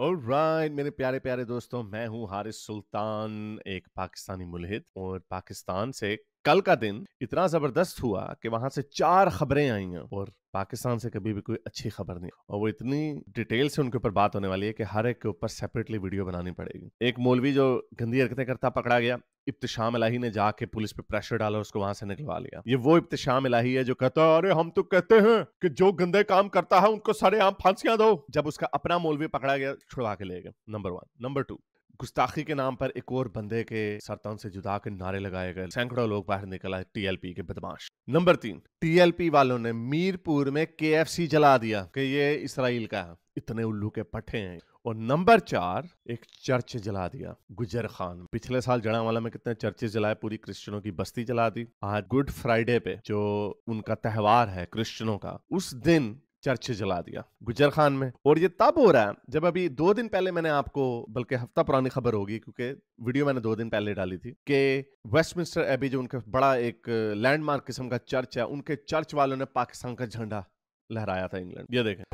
right मेरे प्यारे प्यारे दोस्तों मैं हूं हारिस सुल्तान एक पाकिस्तानी मुलहिद और पाकिस्तान से कल का दिन इतना जबरदस्त हुआ कि वहां से चार खबरें आई हैं और पाकिस्तान से कभी भी कोई अच्छी खबर नहीं और वो इतनी डिटेल से उनके ऊपर बात होने वाली है कि हर एक के ऊपर सेपरेटली वीडियो बनानी पड़ेगी एक मौलवी जो गंदी हरकतें करता पकड़ा गया इब्तिशाम इलाही ने जाके पुलिस पे प्रेशर डाला उसको वहां से निकलवा लिया ये वो इब्तिशाम इलाही है जो कहता है अरे हम तो कहते हैं कि जो गंदे काम करता है उनको सारे आम फांसियां दो जब उसका अपना मौलवी पकड़ा गया छुड़वा के ले गए नंबर वन नंबर टू गुस्ताखी के नाम पर एक और बंदे के सरतन से जुदा के नारे लगाए गए सैकड़ों लोग बाहर निकला टीएलपी के बदमाश नंबर तीन टीएलपी वालों ने मीरपुर में केएफसी जला दिया कि ये इसराइल का है इतने उल्लू के पट्टे हैं और नंबर चार एक चर्च जला दिया गुजर खान पिछले साल जड़ा वाला में कितने चर्चेज जलाए पूरी क्रिश्चियनों की बस्ती जला दी आज गुड फ्राइडे पे जो उनका त्यौहार है क्रिश्चियनों का उस दिन चर्च जला दिया गुजर खान में और ये तब हो रहा है जब अभी दो दिन पहले मैंने आपको बल्कि हफ्ता पुरानी खबर होगी क्योंकि वीडियो मैंने दो दिन पहले डाली थी कि वेस्टमिंस्टर एबी जो उनका बड़ा एक लैंडमार्क किस्म का चर्च है उनके चर्च वालों ने पाकिस्तान का झंडा लहराया था इंग्लैंड ये देखें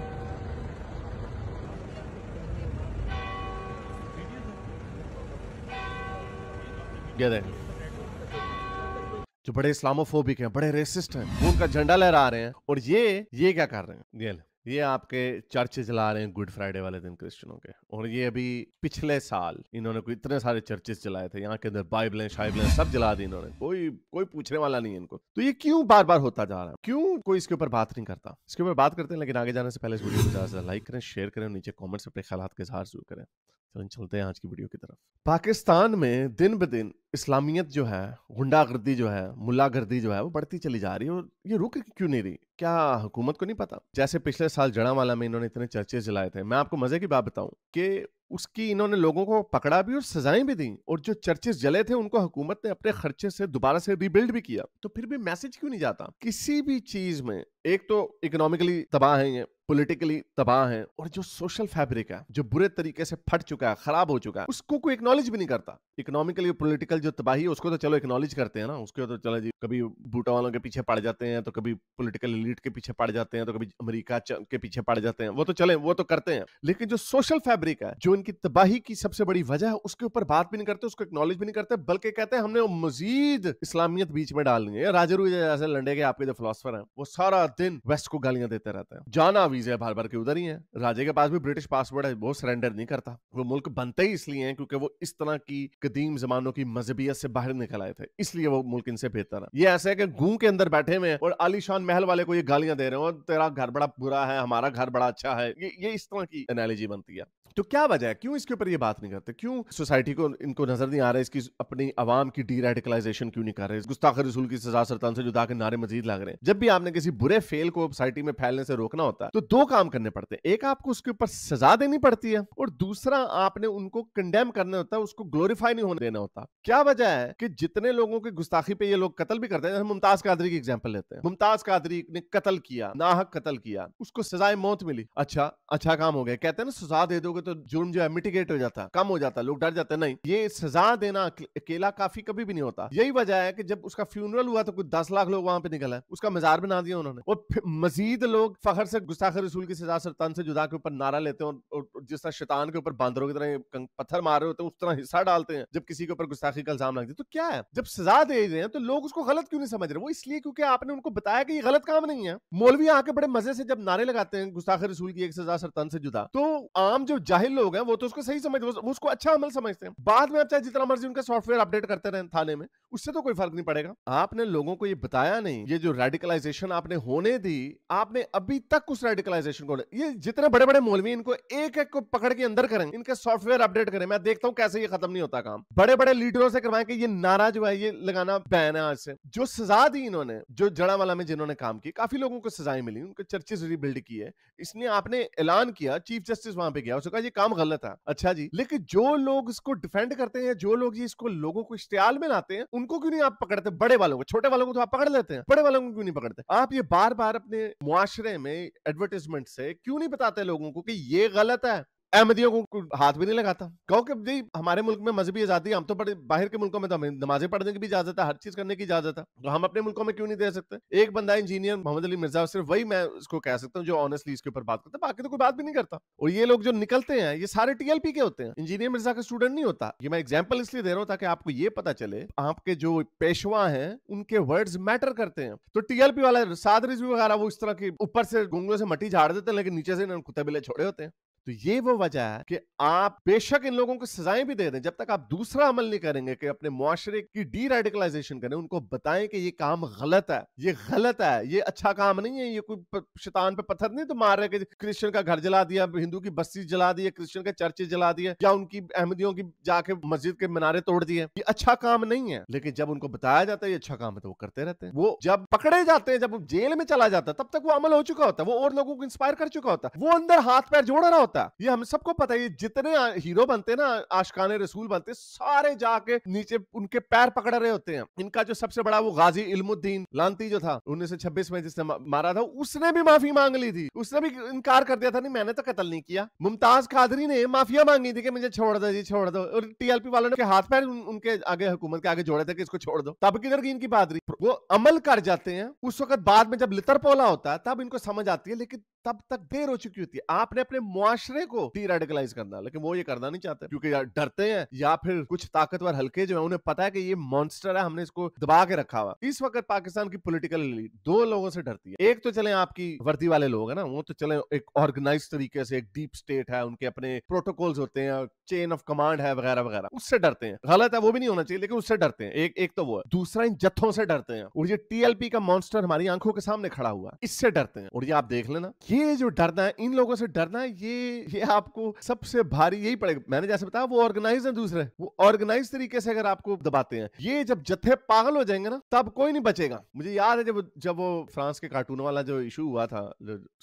जो बड़े इस्लामोफोबिक हैं बड़े रेसिस्ट हैं वो उनका झंडा लहरा रहे हैं और ये ये क्या कर रहे हैं ये ये आपके चर्च जला रहे हैं गुड फ्राइडे वाले दिन क्रिश्चियनों के और ये अभी पिछले साल इन्होंने कोई इतने सारे चर्चेस जलाए थे यहाँ के अंदर बाइबलें शाइबलें सब जला दी इन्होंने कोई कोई पूछने वाला नहीं है इनको तो ये क्यों बार बार होता जा रहा है क्यों कोई इसके ऊपर बात नहीं करता इसके ऊपर बात करते हैं लेकिन आगे जाने से पहले इस वीडियो को ज्यादा से लाइक करें शेयर करें नीचे कॉमेंट अपने ख्याल के इजहार जरूर करें चलन चलते हैं आज की वीडियो की तरफ पाकिस्तान में दिन ब दिन इस्लामियत जो है गुंडागर्दी जो है मुलागर्दी जो है वो बढ़ती चली जा रही है और ये रुक क्यों नहीं रही क्या हुकूमत को नहीं पता जैसे पिछले साल जड़ावाला में इन्होंने इतने चर्चे जलाए थे मैं आपको मजे की बात बताऊं कि उसकी इन्होंने लोगों को पकड़ा भी और सजाएं भी दी और जो चर्चेस जले थे उनको हुकूमत ने अपने खर्चे से दोबारा से रिबिल्ड भी किया तो फिर भी मैसेज क्यों नहीं जाता किसी भी चीज में एक तो इकोनॉमिकली तबाह है ये पोलिटिकली तबाह है और जो सोशल फैब्रिक है जो बुरे तरीके से फट चुका है खराब हो चुका है उसको कोई एक्नॉलेज भी नहीं करता इकोनॉमिकली पोलिटिकल जो तबाही है उसको तो चलो एक्नॉलेज करते हैं ना उसको तो चलो जी कभी बूटा वालों के पीछे पड़ जाते हैं तो कभी पोलिटिकल लीड के पीछे पड़ जाते हैं तो कभी अमरीका के पीछे पड़ जाते हैं वो तो चले वो तो करते हैं लेकिन जो सोशल फैब्रिक है जो इनकी तबाही की सबसे बड़ी वजह है उसके ऊपर बात भी नहीं करते उसको एक्नॉलेज भी नहीं करते बल्कि कहते हैं हमने मजीद इस्लामियत बीच में डालनी है राजे जैसे लंडे के आपके जो फिलोसफर है वो सारा दिन वेस्ट को गालियां देते रहते हैं जाना वीजे भर भर के उधर ही है राजे के पास भी ब्रिटिश पासपोर्ट है वो सरेंडर नहीं करता वो मुल्क बनते ही इसलिए हैं क्योंकि वो इस तरह की कदीम जमानों की मजहबियत से बाहर निकल आए थे इसलिए वो मुल्क इनसे बेहतर है ये ऐसे है कि गू के अंदर बैठे हुए और आलिशान महल वाले को ये गालियां दे रहे हो तेरा घर बड़ा बुरा है हमारा घर बड़ा अच्छा है ये ये इस तरह की एनालॉजी बनती है तो क्या वजह है क्यों इसके ऊपर ये बात नहीं करते क्यों सोसाइटी को इनको नजर नहीं आ रहा है इसकी अपनी आवाम की डी रेडिकलाइजेशन क्यों नहीं कर रहे गुस्ताख रसूल की सजा सरतान से जुदा के नारे मजीद लग रहे हैं जब भी आपने किसी बुरे फेल को सोसाइटी में फैलने से रोकना होता है तो दो काम करने पड़ते हैं एक आपको उसके ऊपर सजा देनी पड़ती है और दूसरा आपने उनको कंडेम करना होता है उसको ग्लोरीफाई नहीं होने देना होता क्या वजह है कि जितने लोगों की गुस्ताखी पे ये लोग कत्ल भी करते हैं जैसे मुमताज कादरी की एग्जाम्पल लेते हैं मुमताज कादरी ने कत्ल किया नाहक कत्ल किया उसको सजाए मौत मिली अच्छा अच्छा काम हो गया कहते हैं ना सजा दे दो दोगे तो जुर्म जो है मिटिगेट हो जाता कम हो जाता लोग डर जाते नहीं ये सजा देना अकेला काफी कभी भी नहीं होता यही वजह है कि जब उसका फ्यूनरल हुआ तो कुछ दस लाख लोग वहां पे निकल आए उसका मजार बना दिया उन्होंने और मजीद लोग फखर से गुस्ताख रसूल की सजा सरतान से जुदा के ऊपर नारा लेते हैं और जिस तरह शैतान के ऊपर बांदरों की तरह पत्थर मार रहे होते हैं उस तरह हिस्सा डालते हैं जब किसी के ऊपर गुस्ताखी का इल्जाम लगती है तो क्या है जब सजा दे रहे हैं तो लोग उसको गलत क्यों नहीं समझ रहे वो इसलिए क्योंकि आपने उनको बताया कि ये गलत काम नहीं है मौलवी आके बड़े मजे से जब नारे लगाते हैं गुस्ताख रसूल की एक सजा सरतान से जुदा तो आम जो जाहिल लोग हैं वो तो उसको सही समझते हैं उसको अच्छा अमल समझते हैं बाद में आप चाहे जितना मर्जी उनका सॉफ्टवेयर अपडेट करते रहे थाने में उससे तो कोई फर्क नहीं पड़ेगा आपने लोगों को ये बताया नहीं ये जो रेडिकलाइजेशन आपने होने दी आपने अभी तक उस रेडिकलाइजेशन को ये जितने बड़े बड़े मौलवी इनको एक एक को पकड़ के अंदर करें इनके सॉफ्टवेयर अपडेट करें मैं देखता हूँ कैसे ये खत्म नहीं होता काम बड़े बड़े लीडरों से करवाए कि ये नारा जो है ये लगाना बैन है आज से जो सजा दी इन्होंने जो जड़ा वाला में जिन्होंने काम की काफी लोगों को सजाएं मिली उनके चर्चेस रिबिल्ड किए इसने आपने ऐलान किया चीफ जस्टिस वहां पे गया उसने कहा ये काम गलत है अच्छा जी लेकिन जो लोग इसको डिफेंड करते हैं जो लोग इसको लोगों को इश्तेल में लाते हैं उनको क्यों नहीं आप पकड़ते बड़े वालों को छोटे वालों को तो आप पकड़ लेते हैं बड़े वालों को क्यों नहीं पकड़ते आप ये बार बार अपने मुआशरे में एडवर्टीजमेंट से क्यों नहीं बताते लोगों को कि ये गलत है अहमदियों को हाथ भी नहीं लगाता कहो कि भाई हमारे मुल्क में मजहबी आजादी हम तो बड़े बाहर के मुल्कों में तो हमें नमाजें पढ़ने की भी इजाजत है हर चीज करने की इजाजत है तो हम अपने मुल्कों में क्यों नहीं दे सकते एक बंदा इंजीनियर मोहम्मद अली मिर्जा सिर्फ वही मैं उसको कह सकता हूँ जो ऑनेस्टली इसके ऊपर बात करता है बाकी तो कोई बात भी नहीं करता और ये लोग जो निकलते हैं ये सारे टीएलपी के होते हैं इंजीनियर मिर्जा का स्टूडेंट नहीं होता ये मैं एग्जाम्पल इसलिए दे रहा हूँ ताकि आपको ये पता चले आपके जो पेशवा है उनके वर्ड मैटर करते हैं तो टीएलपी वाला साद वगैरह वो इस तरह की ऊपर से गुंगलों से मटी झाड़ देते हैं लेकिन नीचे से कुत्ते बिले छोड़े होते हैं तो ये वो वजह है कि आप बेशक इन लोगों को सजाएं भी दे दें जब तक आप दूसरा अमल नहीं करेंगे कि अपने मुआरे की डी रेडिकलाइजेशन करें उनको बताएं कि ये काम गलत है ये गलत है ये अच्छा काम नहीं है ये कोई शैतान पे पत्थर नहीं तो मार रहे क्रिश्चियन का घर जला दिया हिंदू की बस्ती जला दी क्रिश्चियन के चर्चे जला दिए या उनकी अहमदियों की जाके मस्जिद के मीनारे तोड़ दिए ये अच्छा काम नहीं है लेकिन जब उनको बताया जाता है ये अच्छा काम है तो वो करते रहते हैं वो जब पकड़े जाते हैं जब जेल में चला जाता है तब तक वो अमल हो चुका होता है वो और लोगों को इंस्पायर कर चुका होता है वो अंदर हाथ पैर जोड़ रहा होता होता ये हम सबको पता है जितने हीरो बनते ना आशकान रसूल बनते सारे जाके नीचे उनके पैर पकड़ रहे होते हैं इनका जो सबसे बड़ा वो गाजी इल्मुद्दीन लांती जो था उन्नीस में जिसने मारा था उसने भी माफी मांग ली थी उसने भी इनकार कर दिया था नहीं मैंने तो कतल नहीं किया मुमताज कादरी ने माफिया मांगी थी कि मुझे छोड़ दो जी छोड़ दो और टीएलपी वालों ने हाथ पैर उन, उनके आगे हुकूमत के आगे जोड़े थे कि इसको छोड़ दो तब किधर गई इनकी पादरी वो अमल कर जाते हैं उस वक्त बाद में जब लितर पोला होता है तब इनको समझ आती है लेकिन तब तक देर हो चुकी होती है आपने अपने मुआशरे को डी रेडिकलाइज करना लेकिन वो ये करना नहीं चाहते क्योंकि डरते हैं या फिर कुछ ताकतवर हल्के जो है उन्हें पता है कि ये मॉन्स्टर है हमने इसको दबा के रखा हुआ इस वक्त पाकिस्तान की पोलिटिकल एलिट दो लोगों से डरती है एक तो चले आपकी वर्दी वाले लोग है ना वो तो चले एक ऑर्गेनाइज तरीके से एक डीप स्टेट है उनके अपने प्रोटोकॉल्स होते हैं चेन ऑफ कमांड है वगैरह वगैरह उससे डरते हैं गलत है वो भी नहीं होना चाहिए लेकिन उससे डरते हैं एक एक तो वो है दूसरा इन जत्थों से डरते हैं और ये टीएलपी का मॉन्स्टर हमारी आंखों के सामने खड़ा हुआ इससे डरते हैं और ये आप देख लेना ये जो डरना है इन लोगों से डरना ये ये आपको सबसे भारी यही पड़ेगा मैंने जैसे बताया वो ऑर्गेनाइज है दूसरे वो ऑर्गेनाइज तरीके से अगर आपको दबाते हैं ये जब जत्थे पागल हो जाएंगे ना तब कोई नहीं बचेगा मुझे याद है जब जब वो फ्रांस के कार्टून वाला जो इशू हुआ था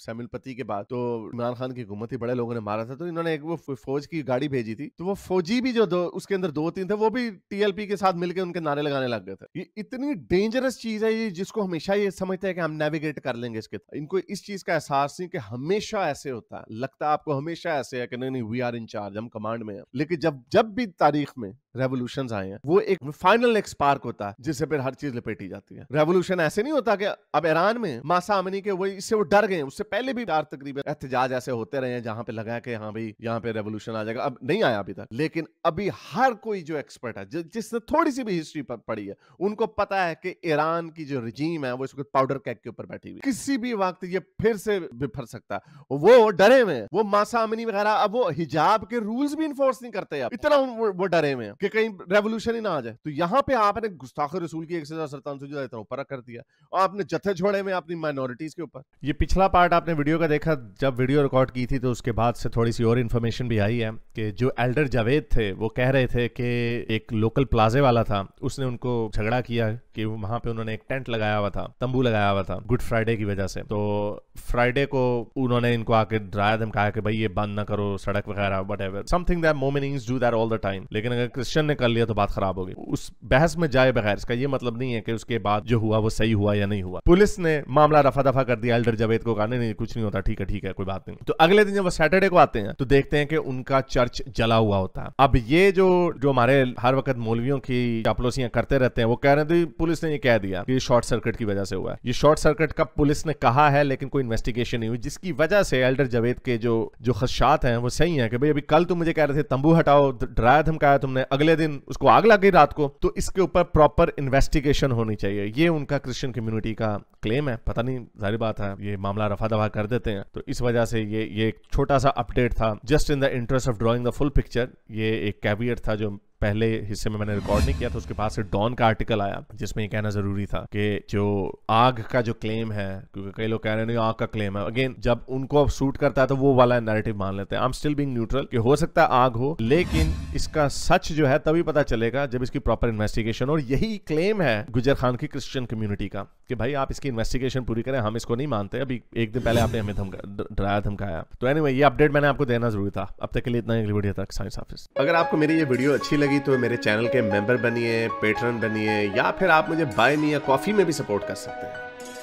सैमिल पति के बाद तो इमरान खान की हुकूमत ही बड़े लोगों ने मारा था तो इन्होंने एक वो फौज की गाड़ी भेजी थी तो वो फौजी भी जो उसके अंदर दो तीन थे वो भी टीएलपी के साथ मिलकर उनके नारे लगाने लग गए थे ये इतनी डेंजरस चीज है ये जिसको हमेशा ये समझते हैं कि हम नेविगेट कर लेंगे इसके इनको इस चीज का एहसास नहीं कि हमेशा ऐसे होता है लगता है आपको हमेशा ऐसे है कि नहीं नहीं वी आर इन चार्ज हम कमांड में हैं लेकिन जब जब भी तारीख में रेवोल्यूशन आए हैं वो एक फाइनल एक स्पार्क होता है जिससे फिर हर चीज लपेटी जाती है रेवोल्यूशन ऐसे नहीं होता कि अब ईरान में मासा अमनी के वही इससे वो डर गए उससे पहले भी चार तकरीबन एहतजाज ऐसे होते रहे हैं जहां पे लगा कि हाँ भाई यहाँ पे रेवोल्यूशन आ जाएगा अब नहीं आया अभी तक लेकिन अभी हर कोई जो एक्सपर्ट है जिसने थोड़ी सी भी हिस्ट्री पढ़ी है उनको पता है कि ईरान की जो रिजीम है वो इसको पाउडर कैक के ऊपर बैठी हुई किसी भी वक्त ये फिर से फंस सकता वो डरे हुए वो मासामनी वगैरह अब वो हिजाब के रूल्स भी इन्फोर्स नहीं करते इतना वो डरे हुए कि कहीं रेवोल्यूशन ही ना आ जाए तो यहाँ पे आपने गुस्ताख रसूल की एक से ज्यादा ऊपर कर दिया और आपने जत्थे छोड़े हुए अपनी माइनॉरिटीज के ऊपर ये पिछला पार्ट आपने वीडियो का देखा जब वीडियो रिकॉर्ड की थी तो उसके बाद से थोड़ी सी और इन्फॉर्मेशन भी आई है कि जो एल्डर जावेद थे वो कह रहे थे कि एक लोकल प्लाजे वाला था उसने उनको झगड़ा किया कि वहां पे उन्होंने एक टेंट लगाया हुआ था तंबू लगाया हुआ था गुड फ्राइडे की वजह से तो फ्राइडे को उन्होंने इनको आके डराया धमकाया कि भाई ये बंद ना करो सड़क वगैरह बट एवर समथिंग दैट मोमिनिंग्स do that all the time लेकिन अगर क्रिश्चियन ने कर लिया तो बात खराब होगी उस बहस में जाए बगैर इसका ये मतलब नहीं है कि उसके बाद जो हुआ वो सही हुआ या नहीं हुआ पुलिस ने मामला रफा दफा कर दिया एल्डर जवेद को कहने नहीं कुछ नहीं होता ठीक है ठीक है कोई बात नहीं तो अगले दिन जब वो सैटरडे को आते हैं तो देखते हैं कि उनका चर्च जला हुआ होता है अब ये जो जो हमारे हर वक्त मौलवियों की चापलोसियां करते रहते हैं वो कह रहे थे तो पुलिस ने ये कह दिया कि शॉर्ट सर्किट की वजह से हुआ है ये शॉर्ट सर्किट का पुलिस ने कहा है लेकिन कोई इन्वेस्टिगेशन नहीं हुई जिसकी वजह से एल्डर जवेद के जो जो खदशात हैं वो सही हैं कि भाई अभी कल तुम मुझे कह रहे थे तंबू हटाओ डराया धमकाया तुमने अगले दिन उसको आग लग गई रात को तो इसके ऊपर प्रॉपर इन्वेस्टिगेशन होनी चाहिए ये उनका क्रिश्चियन कम्युनिटी का क्लेम है पता नहीं जारी बात है ये मामला रफा दफा कर देते हैं तो इस वजह से ये ये एक छोटा सा अपडेट था just in the interest of drawing the full picture ये एक कैबियट था जो पहले हिस्से में मैंने रिकॉर्ड नहीं किया था उसके पास से डॉन का आर्टिकल आया जिसमें ये कहना जरूरी था कि जो आग का जो क्लेम है क्योंकि कई लोग कह रहे हैं आग का क्लेम है अगेन जब उनको अब सूट करता है तो वो वाला नैरेटिव मान लेते हैं I am still being neutral कि हो सकता है आग हो लेकिन इसका सच जो है तभी पता चलेगा जब इसकी प्रॉपर इन्वेस्टिगेशन और यही क्लेम है गुजर खान की क्रिश्चियन कम्युनिटी का कि भाई आप इसकी इन्वेस्टिगेशन पूरी करें हम इसको नहीं मानते अभी एक दिन पहले आपने हमें डराया धमकाया तो एनीवे anyway, ये अपडेट मैंने आपको देना जरूरी था अब तक के लिए इतना अगली वीडियो तक साइंस ऑफिस अगर आपको मेरी ये वीडियो अच्छी लगी लगी तो मेरे चैनल के मेंबर बनिए पेटर्न बनिए या फिर आप मुझे बाय मी या कॉफ़ी में भी सपोर्ट कर सकते हैं